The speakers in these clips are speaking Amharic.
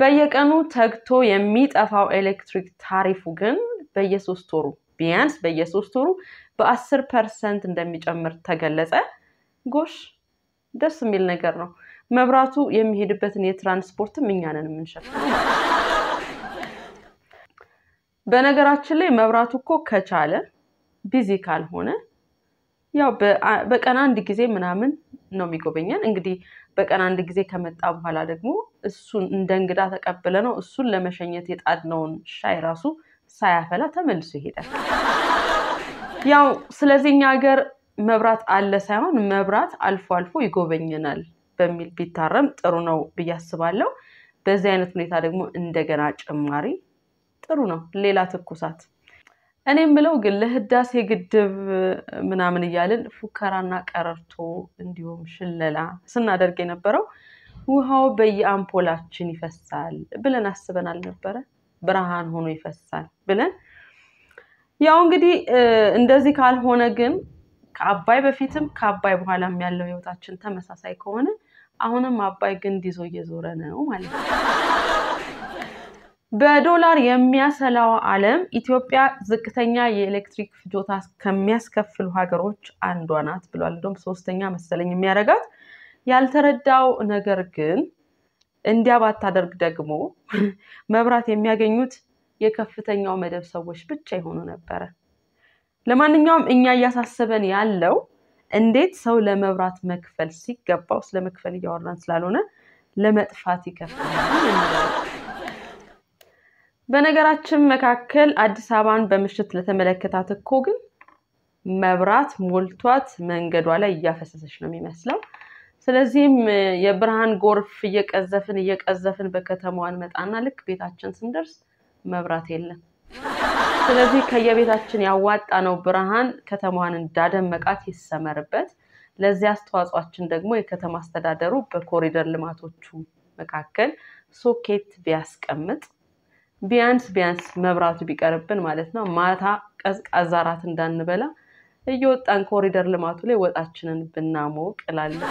በየቀኑ ተግቶ የሚጠፋው ኤሌክትሪክ ታሪፉ ግን በየሶስት ወሩ ቢያንስ በየሶስት ወሩ በአስር ፐርሰንት እንደሚጨምር ተገለጸ። ጎሽ ደስ የሚል ነገር ነው። መብራቱ የሚሄድበትን የትራንስፖርትም እኛንን የምንሸፍነው። በነገራችን ላይ መብራቱ እኮ ከቻለ ቢዚ ካልሆነ ያው በቀን አንድ ጊዜ ምናምን ነው የሚጎበኘን። እንግዲህ በቀን አንድ ጊዜ ከመጣ በኋላ ደግሞ እሱን እንደ እንግዳ ተቀብለ ነው እሱን ለመሸኘት የጣድነውን ሻይ ራሱ ሳያፈላ ተመልሶ ይሄዳል። ያው ስለዚህ እኛ ሀገር መብራት አለ ሳይሆን መብራት አልፎ አልፎ ይጎበኘናል በሚል ቢታረም ጥሩ ነው ብዬ አስባለሁ። በዚህ አይነት ሁኔታ ደግሞ እንደገና ጭማሪ ጥሩ ነው። ሌላ ትኩሳት እኔ የምለው ግን ለህዳሴ ግድብ ምናምን እያልን ፉከራና ቀረርቶ እንዲሁም ሽለላ ስናደርግ የነበረው ውሃው በየአምፖላችን ይፈሳል ብለን አስበን አልነበረ? ብርሃን ሆኖ ይፈሳል ብለን ያው እንግዲህ እንደዚህ ካልሆነ ግን ከአባይ በፊትም ከአባይ በኋላም ያለው ህይወታችን ተመሳሳይ ከሆነ አሁንም አባይ ግንድ ይዞ እየዞረ ነው ማለት ነው። በዶላር የሚያሰላው ዓለም ኢትዮጵያ ዝቅተኛ የኤሌክትሪክ ፍጆታ ከሚያስከፍሉ ሀገሮች አንዷ ናት ብሏል። እንደውም ሶስተኛ መሰለኝ የሚያደርጋት ያልተረዳው ነገር ግን እንዲያ ባታደርግ ደግሞ መብራት የሚያገኙት የከፍተኛው መደብ ሰዎች ብቻ የሆኑ ነበረ። ለማንኛውም እኛ እያሳሰበን ያለው እንዴት ሰው ለመብራት መክፈል ሲገባው ስለመክፈል እያወራን ስላልሆነ ለመጥፋት ይከፍላል። በነገራችን መካከል አዲስ አበባን በምሽት ለተመለከታት እኮ ግን መብራት ሞልቷት መንገዷ ላይ እያፈሰሰች ነው የሚመስለው። ስለዚህም የብርሃን ጎርፍ እየቀዘፍን እየቀዘፍን በከተማዋ እንመጣና ልክ ቤታችን ስንደርስ መብራት የለም። ስለዚህ ከየቤታችን ያዋጣ ነው ብርሃን ከተማዋን እንዳደመቃት ይሰመርበት። ለዚህ አስተዋጽኦአችን ደግሞ የከተማ አስተዳደሩ በኮሪደር ልማቶቹ መካከል ሶኬት ቢያስቀምጥ ቢያንስ ቢያንስ መብራቱ ቢቀርብን ማለት ነው ማታ ቀዝቃዛ ራት እንዳንበላ እየወጣን ኮሪደር ልማቱ ላይ ወጣችንን ብናሞቅ እላለሁ።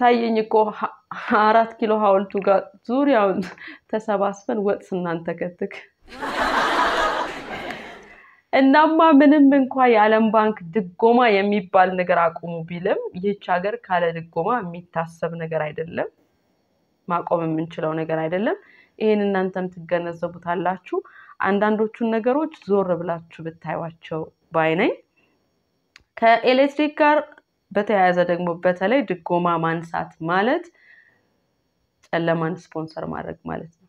ታየኝ እኮ አራት ኪሎ ሀውልቱ ጋር ዙሪያውን ተሰባስበን ወጥ ስናንተከትክ። እናማ ምንም እንኳ የዓለም ባንክ ድጎማ የሚባል ነገር አቁሙ ቢልም ይህች ሀገር ካለ ድጎማ የሚታሰብ ነገር አይደለም፣ ማቆም የምንችለው ነገር አይደለም። ይህን እናንተም ትገነዘቡታላችሁ። አንዳንዶቹን ነገሮች ዞር ብላችሁ ብታዩቸው ባይ ነኝ። ከኤሌክትሪክ ጋር በተያያዘ ደግሞ በተለይ ድጎማ ማንሳት ማለት ጨለማን ስፖንሰር ማድረግ ማለት ነው።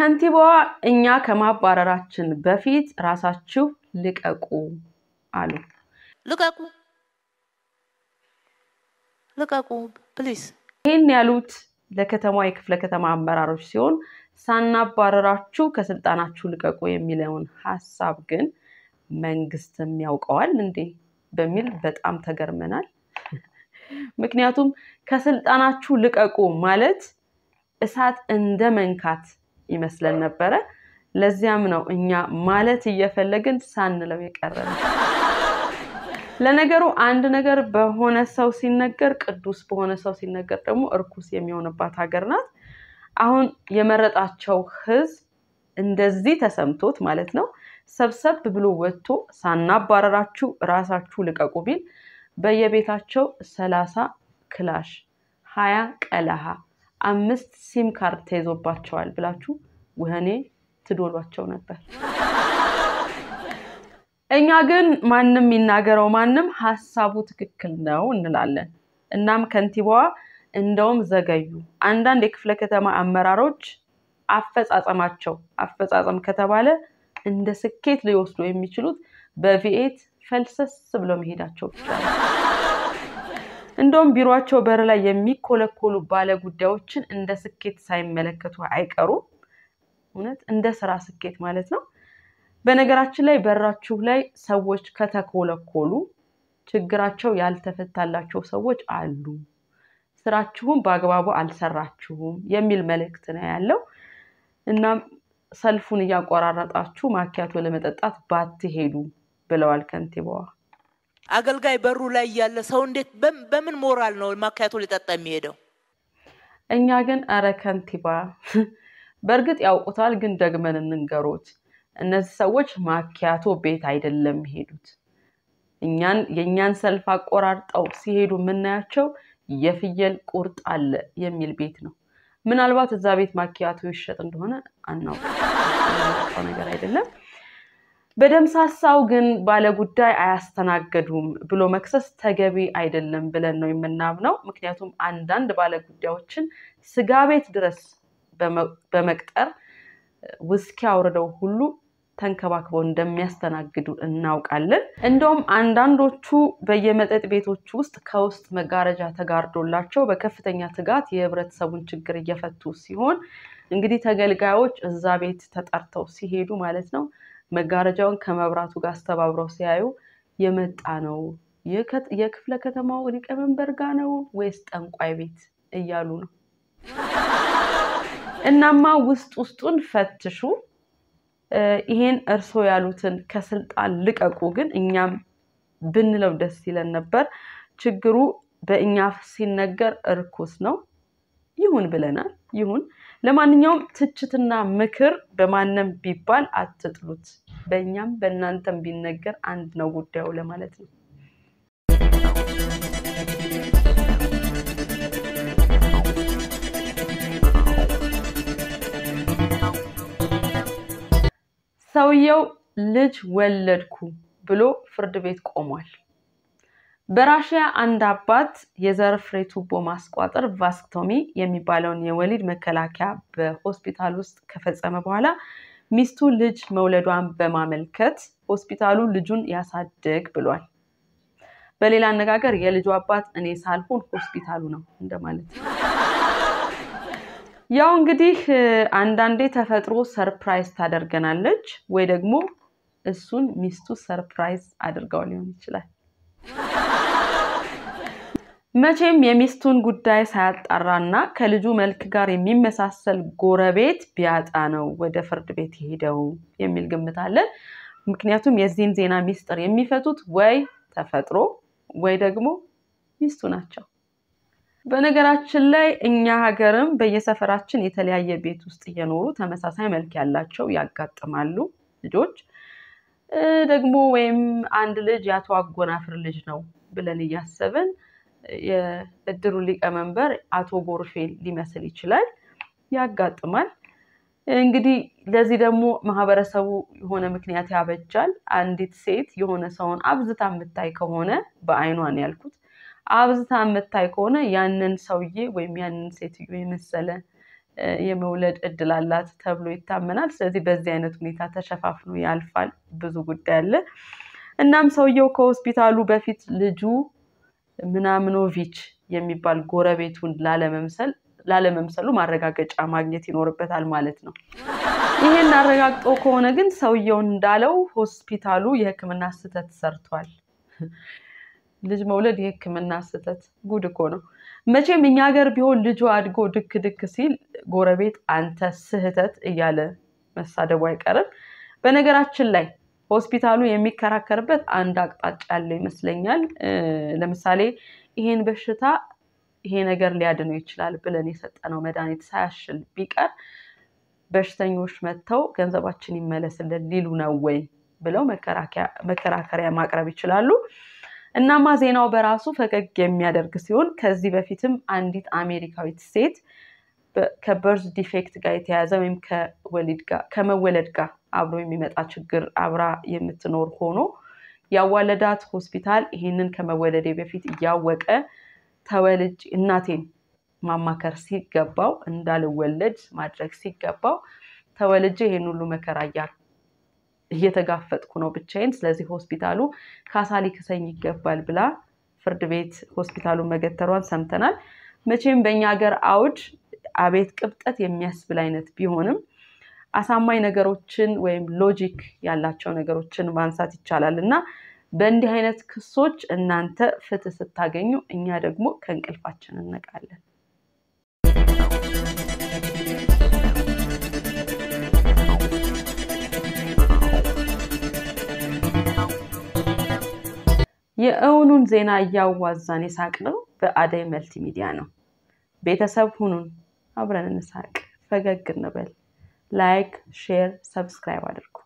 ከንቲባዋ እኛ ከማባረራችን በፊት ራሳችሁ ልቀቁ አሉ። ልቀቁ ልቀቁ ፕሊስ። ይህን ያሉት ለከተማ የክፍለ ከተማ አመራሮች ሲሆን ሳናባረራችሁ ከስልጣናችሁ ልቀቁ የሚለውን ሀሳብ ግን መንግስትም ያውቀዋል እንዴ በሚል በጣም ተገርመናል። ምክንያቱም ከስልጣናችሁ ልቀቁ ማለት እሳት እንደ መንካት ይመስለን ነበረ። ለዚያም ነው እኛ ማለት እየፈለግን ሳንለው የቀረ ነው። ለነገሩ አንድ ነገር በሆነ ሰው ሲነገር ቅዱስ በሆነ ሰው ሲነገር ደግሞ እርኩስ የሚሆንባት ሀገር ናት። አሁን የመረጣቸው ህዝብ እንደዚህ ተሰምቶት ማለት ነው ሰብሰብ ብሎ ወጥቶ ሳናባረራችሁ ራሳችሁ ልቀቁ ቢል በየቤታቸው ሰላሳ ክላሽ፣ ሀያ ቀለሃ፣ አምስት ሲም ካርድ ተይዞባቸዋል ብላችሁ ውህኔ ትዶሏቸው ነበር። እኛ ግን ማንም የሚናገረው ማንም ሀሳቡ ትክክል ነው እንላለን። እናም ከንቲባዋ እንደውም ዘገዩ። አንዳንድ የክፍለ ከተማ አመራሮች አፈጻጸማቸው አፈጻጸም ከተባለ እንደ ስኬት ሊወስዱ የሚችሉት በቪኤት ፈልሰስ ብለው መሄዳቸው ብቻ ነው። እንደውም ቢሮቸው በር ላይ የሚኮለኮሉ ባለ ጉዳዮችን እንደ ስኬት ሳይመለከቱ አይቀሩም። እውነት እንደ ስራ ስኬት ማለት ነው። በነገራችን ላይ በራችሁ ላይ ሰዎች ከተኮለኮሉ ችግራቸው ያልተፈታላቸው ሰዎች አሉ። ስራችሁም በአግባቡ አልሰራችሁም የሚል መልእክት ነው ያለው። እናም ሰልፉን እያቆራረጣችሁ ማኪያቶ ለመጠጣት ባትሄዱ ብለዋል ከንቲባዋ። አገልጋይ በሩ ላይ ያለ ሰው እንዴት በምን ሞራል ነው ማኪያቶ ሊጠጣ የሚሄደው? እኛ ግን አረ ከንቲባ በእርግጥ ያውቁታል፣ ግን ደግመን እንንገሮት። እነዚህ ሰዎች ማኪያቶ ቤት አይደለም ሄዱት የእኛን ሰልፍ አቆራርጠው ሲሄዱ የምናያቸው የፍየል ቁርጥ አለ የሚል ቤት ነው። ምናልባት እዛ ቤት ማኪያቶ ይሸጥ እንደሆነ አናውቅም፣ ነገር አይደለም። በደምሳሳው ግን ባለጉዳይ አያስተናገዱም ብሎ መክሰስ ተገቢ አይደለም ብለን ነው የምናምነው። ምክንያቱም አንዳንድ ባለጉዳዮችን ስጋ ቤት ድረስ በመቅጠር ውስኪ አውርደው ሁሉ ተንከባክበው እንደሚያስተናግዱ እናውቃለን። እንደውም አንዳንዶቹ በየመጠጥ ቤቶች ውስጥ ከውስጥ መጋረጃ ተጋርዶላቸው በከፍተኛ ትጋት የህብረተሰቡን ችግር እየፈቱ ሲሆን እንግዲህ ተገልጋዮች እዛ ቤት ተጠርተው ሲሄዱ ማለት ነው መጋረጃውን ከመብራቱ ጋር አስተባብረው ሲያዩ የመጣ ነው የክፍለ ከተማው ሊቀመንበር ጋ ነው ወይስ ጠንቋይ ቤት እያሉ ነው። እናማ ውስጥ ውስጡን ፈትሹ። ይሄን እርሶ ያሉትን ከስልጣን ልቀቁ ግን እኛም ብንለው ደስ ይለን ነበር። ችግሩ በእኛ ሲነገር እርኩስ ነው። ይሁን ብለናል። ይሁን ለማንኛውም ትችትና ምክር በማንም ቢባል አትጥሉት። በእኛም በእናንተም ቢነገር አንድ ነው ጉዳዩ ለማለት ነው። ሰውየው ልጅ ወለድኩ ብሎ ፍርድ ቤት ቆሟል። በራሽያ አንድ አባት የዘር ፍሬ ቱቦ ማስቋጠር ቫስክቶሚ የሚባለውን የወሊድ መከላከያ በሆስፒታል ውስጥ ከፈጸመ በኋላ ሚስቱ ልጅ መውለዷን በማመልከት ሆስፒታሉ ልጁን ያሳድግ ብሏል። በሌላ አነጋገር የልጁ አባት እኔ ሳልሆን ሆስፒታሉ ነው እንደማለት ነው። ያው እንግዲህ አንዳንዴ ተፈጥሮ ሰርፕራይዝ ታደርገናለች፣ ወይ ደግሞ እሱን ሚስቱ ሰርፕራይዝ አድርገው ሊሆን ይችላል። መቼም የሚስቱን ጉዳይ ሳያጣራ እና ከልጁ መልክ ጋር የሚመሳሰል ጎረቤት ቢያጣ ነው ወደ ፍርድ ቤት የሄደው የሚል ግምት አለን። ምክንያቱም የዚህን ዜና ሚስጥር የሚፈቱት ወይ ተፈጥሮ ወይ ደግሞ ሚስቱ ናቸው። በነገራችን ላይ እኛ ሀገርም በየሰፈራችን የተለያየ ቤት ውስጥ እየኖሩ ተመሳሳይ መልክ ያላቸው ያጋጥማሉ ልጆች። ደግሞ ወይም አንድ ልጅ የአቶ አጎናፍር ልጅ ነው ብለን እያሰብን የእድሩ ሊቀመንበር አቶ ጎርፌ ሊመስል ይችላል። ያጋጥማል። እንግዲህ ለዚህ ደግሞ ማህበረሰቡ የሆነ ምክንያት ያበጃል። አንዲት ሴት የሆነ ሰውን አብዝታ የምታይ ከሆነ በአይኗን ያልኩት አብዝታ የምታይ ከሆነ ያንን ሰውዬ ወይም ያንን ሴትዮ የመሰለ የመውለድ እድል አላት ተብሎ ይታመናል። ስለዚህ በዚህ አይነት ሁኔታ ተሸፋፍኖ ያልፋል። ብዙ ጉዳይ አለ። እናም ሰውየው ከሆስፒታሉ በፊት ልጁ ምናምኖቪች የሚባል ጎረቤቱን ላለመምሰል ላለመምሰሉ ማረጋገጫ ማግኘት ይኖርበታል ማለት ነው። ይህን አረጋግጦ ከሆነ ግን ሰውየው እንዳለው ሆስፒታሉ የሕክምና ስህተት ሰርቷል። ልጅ መውለድ የህክምና ስህተት ጉድ እኮ ነው። መቼም እኛ ሀገር ቢሆን ልጁ አድጎ ድክ ድክ ሲል ጎረቤት አንተ ስህተት እያለ መሳደቡ አይቀርም። በነገራችን ላይ ሆስፒታሉ የሚከራከርበት አንድ አቅጣጫ ያለው ይመስለኛል። ለምሳሌ ይሄን በሽታ ይሄ ነገር ሊያድነው ይችላል ብለን የሰጠነው መድኃኒት ሳያሽል ቢቀር በሽተኞች መጥተው ገንዘባችን ይመለስልን ሊሉ ነው ወይ ብለው መከራከሪያ ማቅረብ ይችላሉ። እናማ ዜናው በራሱ ፈገግ የሚያደርግ ሲሆን ከዚህ በፊትም አንዲት አሜሪካዊት ሴት ከበርዝ ዲፌክት ጋር የተያያዘ ወይም ከመወለድ ጋር አብሮ የሚመጣ ችግር አብራ የምትኖር ሆኖ ያዋለዳት ሆስፒታል ይህንን ከመወለዴ በፊት እያወቀ ተወልጅ እናቴን ማማከር ሲገባው እንዳልወለድ ማድረግ ሲገባው ተወልጄ ይህን ሁሉ መከራ እየተጋፈጥኩ ነው ብቻዬን፣ ስለዚህ ሆስፒታሉ ካሳ ሊክሰኝ ይገባል ብላ ፍርድ ቤት ሆስፒታሉን መገተሯን ሰምተናል። መቼም በእኛ ሀገር አውድ አቤት ቅብጠት የሚያስብል አይነት ቢሆንም አሳማኝ ነገሮችን ወይም ሎጂክ ያላቸው ነገሮችን ማንሳት ይቻላል እና በእንዲህ አይነት ክሶች እናንተ ፍትህ ስታገኙ፣ እኛ ደግሞ ከእንቅልፋችን እንነቃለን። የእውኑን ዜና እያዋዛን የሳቅነው በአደይ መልቲ ሚዲያ ነው። ቤተሰብ ሁኑን፣ አብረን እንሳቅ፣ ፈገግ እንበል። ላይክ፣ ሼር፣ ሰብስክራይብ አድርጉ።